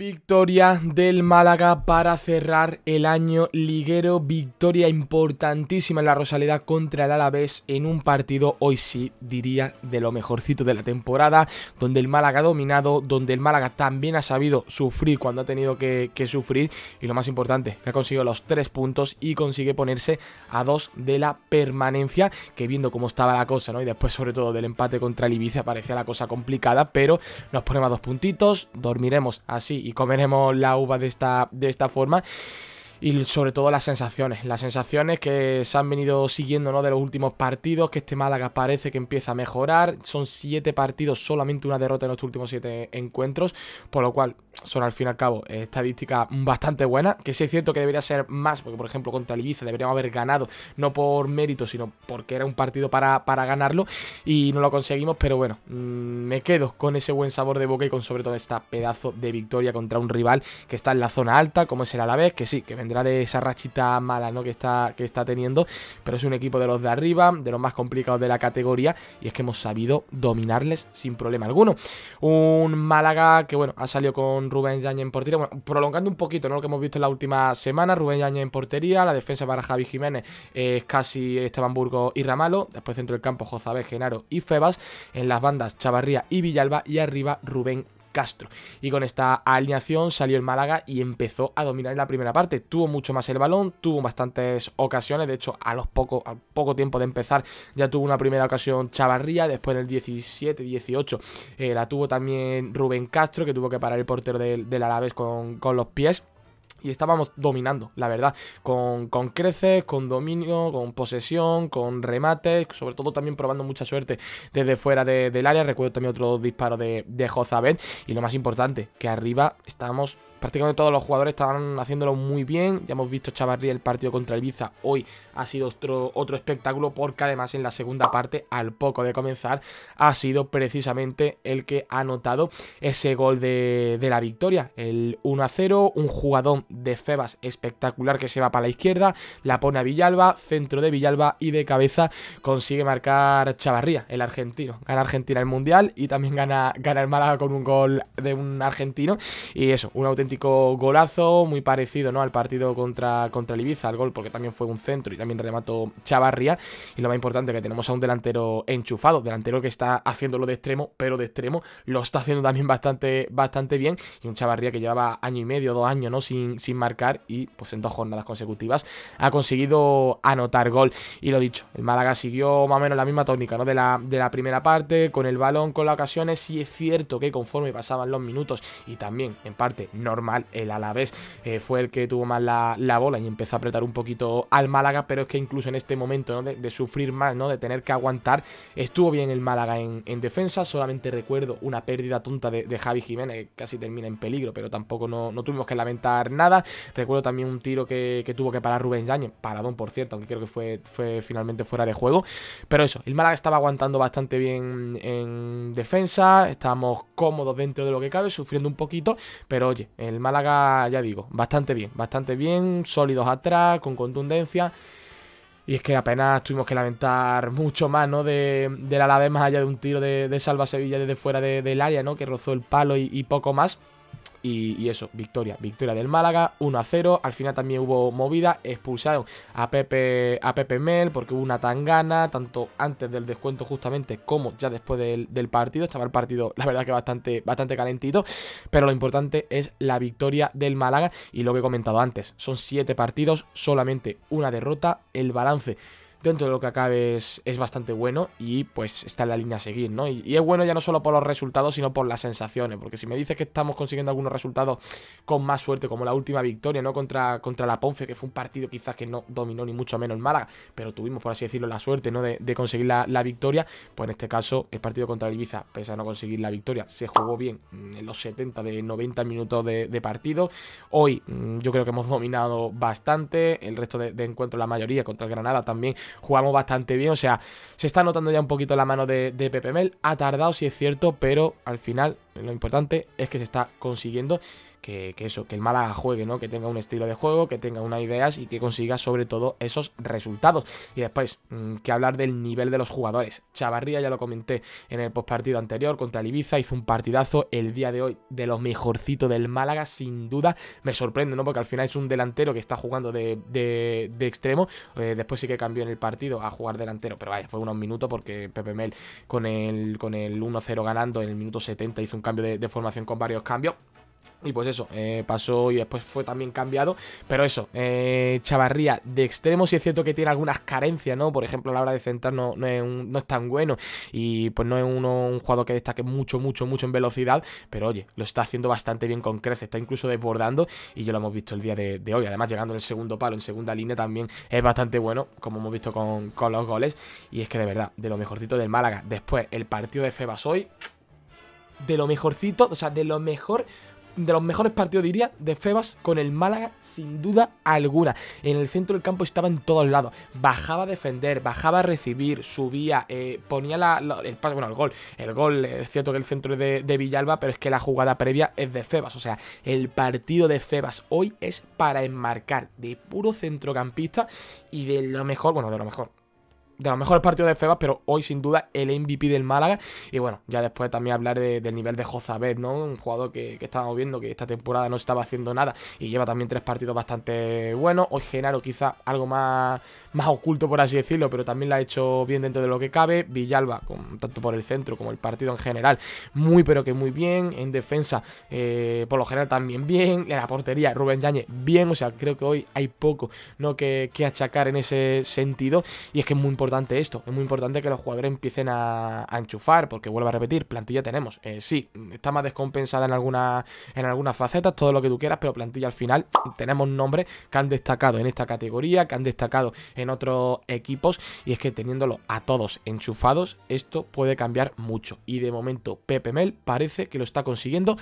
Victoria del Málaga para cerrar el año liguero. Victoria importantísima en la Rosaleda contra el Alavés en un partido, hoy sí diría, de lo mejorcito de la temporada, donde el Málaga ha dominado, donde el Málaga también ha sabido sufrir cuando ha tenido que, que sufrir y lo más importante, que ha conseguido los tres puntos y consigue ponerse a dos de la permanencia, que viendo cómo estaba la cosa, ¿no? Y después sobre todo del empate contra el Ibiza parecía la cosa complicada, pero nos ponemos a dos puntitos, dormiremos así y y comeremos la uva de esta, de esta forma y sobre todo las sensaciones. Las sensaciones que se han venido siguiendo ¿no? de los últimos partidos, que este Málaga parece que empieza a mejorar. Son siete partidos, solamente una derrota en los últimos siete encuentros, por lo cual son al fin y al cabo eh, estadísticas bastante buenas, que sí es cierto que debería ser más, porque por ejemplo contra el Ibiza deberíamos haber ganado, no por mérito, sino porque era un partido para, ganarlo y no lo conseguimos, pero bueno, mm, me quedo con ese buen sabor de boca y con sobre todo esta pedazo de victoria contra un rival que está en la zona alta, como es el Alavés, que sí, que vendrá de esa rachita mala ¿no? que, está, que está teniendo, pero es un equipo de los de arriba, de los más complicados de la categoría, y es que hemos sabido dominarles sin problema alguno. Un Málaga que, bueno, ha salido con Rubén Yañez en portería, prolongando un poquito ¿no? lo que hemos visto en la última semana, Rubén Yañez en portería, la defensa para Javi Jiménez eh, es casi Esteban y Ramalo, después dentro del campo Jozabé, Genaro y Febas, en las bandas Chavarría y Villalba, y arriba Rubén Castro. Y con esta alineación salió el Málaga y empezó a dominar en la primera parte. Tuvo mucho más el balón, tuvo bastantes ocasiones. De hecho, a los poco, al poco tiempo de empezar ya tuvo una primera ocasión Chavarría. Después en el 17-18 eh, la tuvo también Rubén Castro, que tuvo que parar el portero del, del con los pies y estábamos dominando, la verdad, con, con, creces, con dominio, con posesión, con remates, sobre todo también probando mucha suerte desde fuera del área. Recuerdo también otro disparo de, de Jozabet y lo más importante, que arriba estábamos prácticamente todos los jugadores estaban haciéndolo muy bien. Ya hemos visto Chavarría el partido contra Ibiza. Hoy ha sido otro, otro espectáculo porque además en la segunda parte, al poco de comenzar, ha sido precisamente el que ha anotado ese gol de, la victoria. El 1-0, un jugador de Febas espectacular que se va para la izquierda, la pone a Villalba, centro de Villalba y de cabeza consigue marcar Chavarría, el argentino. Gana Argentina el Mundial y también gana, gana el Málaga con un gol de un argentino. Y eso, un auténtico golazo, muy parecido ¿no? al partido contra, contra el Ibiza, al gol, porque también fue un centro y también remató Chavarría. Y lo más importante, que tenemos a un delantero enchufado, delantero que está haciéndolo de extremo, pero de extremo lo está haciendo también bastante, bastante bien. Y un Chavarría que llevaba año y medio, dos años ¿no? sin, sin marcar y pues en dos jornadas consecutivas ha conseguido anotar gol. Y lo dicho, el Málaga siguió más o menos la misma tónica ¿no? de, la, de la primera parte, con el balón, con las ocasiones. y es cierto que conforme pasaban los minutos y también en parte normal, mal El Alavés eh, fue el que tuvo más la, bola y empezó a apretar un poquito al Málaga, pero es que incluso en este momento de, sufrir mal, ¿no? de tener que aguantar, estuvo bien el Málaga en, defensa. Solamente recuerdo una pérdida tonta de, Javi Jiménez, que casi termina en peligro, pero tampoco no, tuvimos que lamentar nada. Recuerdo también un tiro que, tuvo que parar Rubén Yañez, paradón por cierto, aunque creo que fue, fue finalmente fuera de juego. Pero eso, el Málaga estaba aguantando bastante bien en defensa, estábamos cómodos dentro de lo que cabe, sufriendo un poquito, pero oye, eh, el Málaga, ya digo, bastante bien, bastante bien, sólidos atrás, con contundencia. Y es que apenas tuvimos que lamentar mucho más, ¿no? De, la vez más allá de un tiro de, Salva Sevilla desde fuera del área, ¿no? Que rozó el palo y poco más. Y, eso, victoria, victoria del Málaga, 1 0. Al final también hubo movida, expulsaron a Pepe, a Pepe Mel porque hubo una tangana, tanto antes del descuento justamente como ya después del, partido. Estaba el partido, la verdad, que bastante, bastante calentito. Pero lo importante es la victoria del Málaga y lo que he comentado antes: son 7 partidos, solamente una derrota. El balance dentro de lo que acabe es, bastante bueno y pues está en la línea a seguir, ¿no? Y, es bueno ya no solo por los resultados, sino por las sensaciones, porque si me dices que estamos consiguiendo algunos resultados con más suerte, como la última victoria, ¿no? Contra, contra la Ponce, que fue un partido quizás que no dominó ni mucho menos el Málaga, pero tuvimos, por así decirlo, la suerte, ¿no? De, conseguir la, victoria, pues en este caso el partido contra el Ibiza, pese a no conseguir la victoria, se jugó bien en los 70 de 90 minutos de, partido. Hoy mm, yo creo que hemos dominado bastante, el resto de, de encuentros, la mayoría, contra el Granada también jugamos bastante bien. O sea, se está notando ya un poquito la mano de, de Pepe Mel. Ha tardado, si es cierto, pero al final lo importante es que se está consiguiendo que, eso, que el Málaga juegue, ¿no? Que tenga un estilo de juego, que tenga unas ideas y que consiga sobre todo esos resultados. Y después, mm, que hablar del nivel de los jugadores. Chavarría, ya lo comenté en el postpartido anterior contra el Ibiza, hizo un partidazo el día de hoy de los mejorcitos del Málaga, sin duda. Me sorprende, ¿no? Porque al final es un delantero que está jugando de, extremo. Eh, después sí que cambió en el partido a jugar delantero, pero vaya, fue unos minutos porque Pepe Mel con el, con el 1-0 ganando en el minuto 70 hizo un cambio de formación con varios cambios. Y pues eso, eh, pasó y después fue también cambiado. Pero eso, eh, Chavarría de extremo sí es cierto que tiene algunas carencias, ¿no? Por ejemplo, a la hora de centrar no, es, tan bueno y pues no es un jugador que destaque mucho, mucho, mucho en velocidad. Pero oye, lo está haciendo bastante bien con Crece está incluso desbordando y yo lo hemos visto el día de, hoy. Además, llegando en el segundo palo, en segunda línea también es bastante bueno, como hemos visto con, con los goles. Y es que de verdad, de lo mejorcito del Málaga. Después, el partido de Febas hoy de lo mejorcito, o sea, de lo mejor de los mejores partidos, diría, de Febas con el Málaga, sin duda alguna. En el centro del campo estaba en todos lados. Bajaba a defender, bajaba a recibir, subía, eh, ponía la, el bueno, el gol. El gol, eh, es cierto que el centro es de, de Villalba, pero es que la jugada previa es de Febas. O sea, el partido de Febas hoy es para enmarcar de puro centrocampista y de lo mejor, bueno, de lo mejor, de los mejores partidos de Febas, pero hoy sin duda el MVP del Málaga. Y bueno, ya después también hablar del nivel de Jozabet, ¿no? Un jugador que, estábamos viendo que esta temporada no estaba haciendo nada y lleva también tres partidos bastante buenos. Hoy Genaro quizá algo más, más oculto, por así decirlo, pero también lo ha hecho bien dentro de lo que cabe. Villalba, con, tanto por el centro como el partido en general, muy pero que muy bien. En defensa, eh, por lo general también bien. En la portería, Rubén Yañez, bien. O sea, creo que hoy hay poco ¿no? que achacar en ese sentido. Y es que es muy importante esto, es muy importante que los jugadores empiecen a, enchufar, porque vuelvo a repetir, plantilla tenemos. si eh, sí, está más descompensada en, alguna, en algunas facetas, todo lo que tú quieras, pero plantilla al final tenemos nombres que han destacado en esta categoría, que han destacado en otros equipos, y es que teniéndolo a todos enchufados, esto puede cambiar mucho. Y de momento Pepe Mel parece que lo está consiguiendo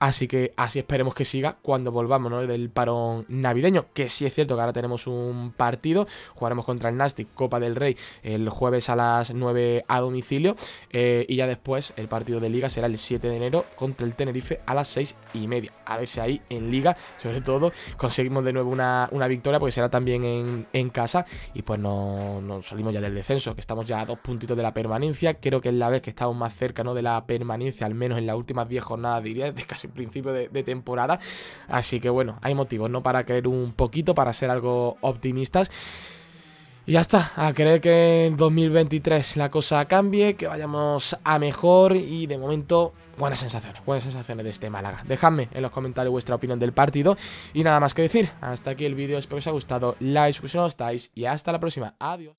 Así que así esperemos que siga cuando volvamos del parón navideño. Que sí es cierto que ahora tenemos un partido. Jugaremos contra el Nastic Copa del Rey el jueves a las 9 a domicilio. Eh, y ya después el partido de Liga será el 7 de enero contra el Tenerife a las 6 y media. A ver si ahí en Liga, sobre todo, conseguimos de nuevo una, victoria. Porque será también en, casa. Y pues nos no salimos ya del descenso. Que estamos ya a dos puntitos de la permanencia. Creo que es la vez que estamos más cerca de la permanencia. Al menos en las últimas 10 jornadas, diría, de casi principio de, temporada. Así que bueno, hay motivos, ¿no? Para creer un poquito, para ser algo optimistas. Y ya está, a creer que en 2023 la cosa cambie, que vayamos a mejor y de momento buenas sensaciones, buenas sensaciones de este Málaga. Dejadme en los comentarios vuestra opinión del partido y nada más que decir. Hasta aquí el vídeo, espero que os haya gustado, like, si no estáis y hasta la próxima. Adiós.